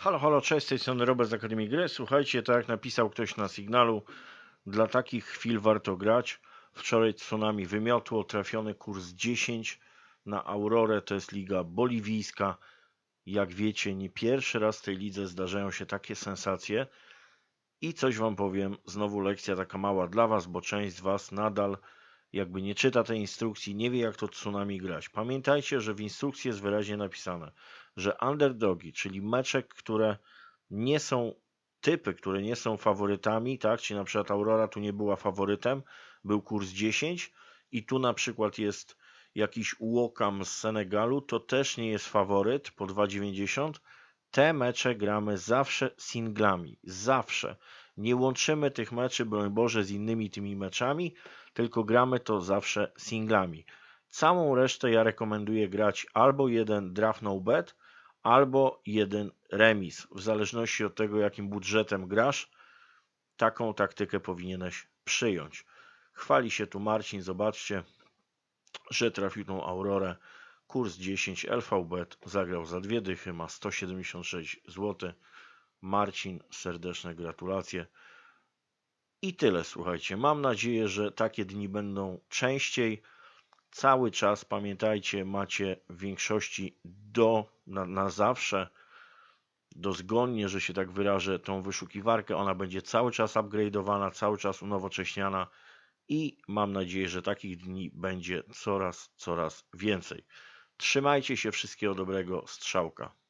Halo, halo, cześć, z tej strony Robert z Akademii Gry. Słuchajcie, tak jak napisał ktoś na sygnalu, dla takich chwil warto grać. Wczoraj tsunami wymiotło, trafiony kurs 10 na Aurorę, to jest liga boliwijska. Jak wiecie, nie pierwszy raz w tej lidze zdarzają się takie sensacje. I coś Wam powiem, znowu lekcja taka mała dla Was, bo część z Was nadal jakby nie czyta tej instrukcji, nie wie jak to tsunami grać. Pamiętajcie, że w instrukcji jest wyraźnie napisane, że underdogi, czyli meczek, które nie są typy, które nie są faworytami, tak? Czyli na przykład Aurora tu nie była faworytem, był kurs 10 i tu na przykład jest jakiś Łokam z Senegalu, to też nie jest faworyt po 2,90. Te mecze gramy zawsze singlami, zawsze. Nie łączymy tych meczy, broń Boże, z innymi tymi meczami, tylko gramy to zawsze singlami. Całą resztę ja rekomenduję grać albo jeden draft no bet, albo jeden remis. W zależności od tego, jakim budżetem grasz, taką taktykę powinieneś przyjąć. Chwali się tu Marcin, zobaczcie, że trafił tą Aurorę. Kurs 10 LVB zagrał za dwie dychy, ma 176 zł. Marcin, serdeczne gratulacje. I tyle, słuchajcie. Mam nadzieję, że takie dni będą częściej. Cały czas pamiętajcie, macie w większości do na, na zawsze dozgonnie, że się tak wyrażę, tą wyszukiwarkę. Ona będzie cały czas upgrade'owana, cały czas unowocześniana i mam nadzieję, że takich dni będzie coraz, coraz więcej. Trzymajcie się, wszystkiego dobrego, strzałka.